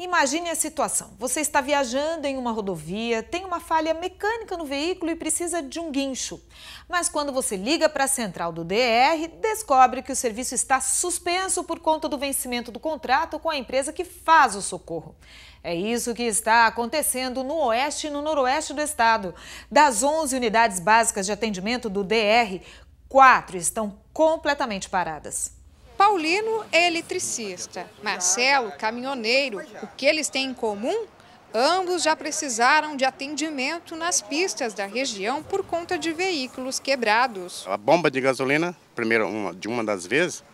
Imagine a situação: você está viajando em uma rodovia, tem uma falha mecânica no veículo e precisa de um guincho. Mas quando você liga para a central do DR, descobre que o serviço está suspenso por conta do vencimento do contrato com a empresa que faz o socorro. É isso que está acontecendo no oeste e no noroeste do estado. Das 11 unidades básicas de atendimento do DR, quatro estão completamente paradas. Paulino é eletricista, Marcelo, caminhoneiro. O que eles têm em comum? Ambos já precisaram de atendimento nas pistas da região por conta de veículos quebrados. A bomba de gasolina, primeiro uma, de uma das vezes,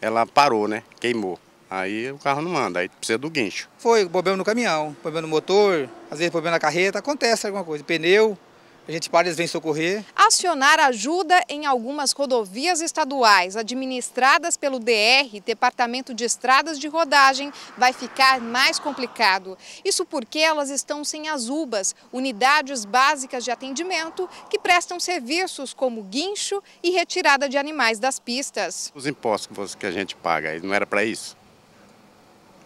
ela parou, né? Queimou. Aí o carro não anda, aí precisa do guincho. Foi problema no caminhão, problema no motor, às vezes problema na carreta, acontece alguma coisa, pneu, a gente para, eles vêm socorrer. Acionar ajuda em algumas rodovias estaduais administradas pelo DR, Departamento de Estradas de Rodagem, vai ficar mais complicado. Isso porque elas estão sem as UBAs, unidades básicas de atendimento, que prestam serviços como guincho e retirada de animais das pistas. Os impostos que a gente paga, não era para isso?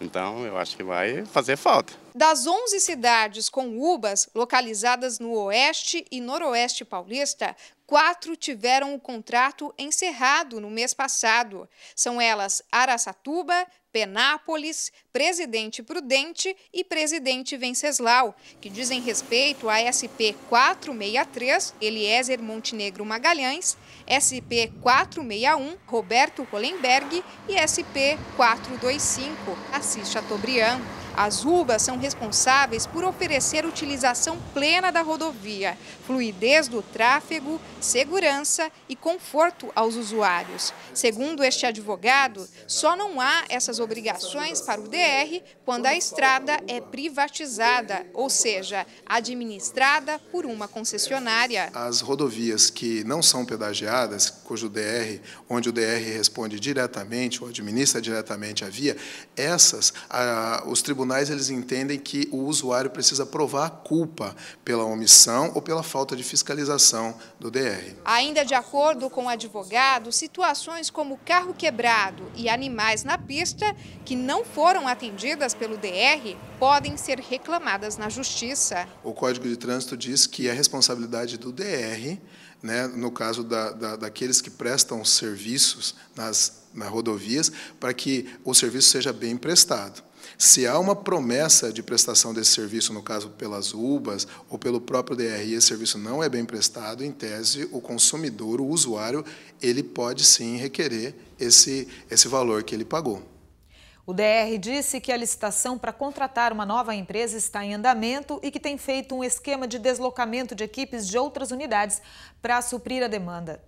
Então, eu acho que vai fazer falta. Das 11 cidades com UBAs localizadas no oeste e noroeste paulista, quatro tiveram o contrato encerrado no mês passado. São elas Araçatuba, Penápolis, Presidente Prudente e Presidente Venceslau, que dizem respeito a SP 463, Eliezer Montenegro Magalhães, SP 461, Roberto Hollenberg e SP 425, Assis Chateaubriand. As UBAs são responsáveis por oferecer utilização plena da rodovia, fluidez do tráfego, segurança e conforto aos usuários. Segundo este advogado, só não há essas obrigações para o DR quando a estrada é privatizada, ou seja, administrada por uma concessionária. As rodovias que não são pedagiadas, cujo DR, onde o DR responde diretamente ou administra diretamente a via, essas, a, ah, os tribunais tribunais eles entendem que o usuário precisa provar a culpa pela omissão ou pela falta de fiscalização do DR. Ainda de acordo com o advogado, situações como carro quebrado e animais na pista que não foram atendidas pelo DR podem ser reclamadas na justiça. O Código de Trânsito diz que é responsabilidade do DR né, no caso da, da, daqueles que prestam serviços nas, nas rodovias, para que o serviço seja bem prestado. Se há uma promessa de prestação desse serviço, no caso pelas UBAs ou pelo próprio DRI esse serviço não é bem prestado, em tese, o consumidor, o usuário, ele pode sim requerer esse, esse valor que ele pagou. O DR disse que a licitação para contratar uma nova empresa está em andamento e que tem feito um esquema de deslocamento de equipes de outras unidades para suprir a demanda.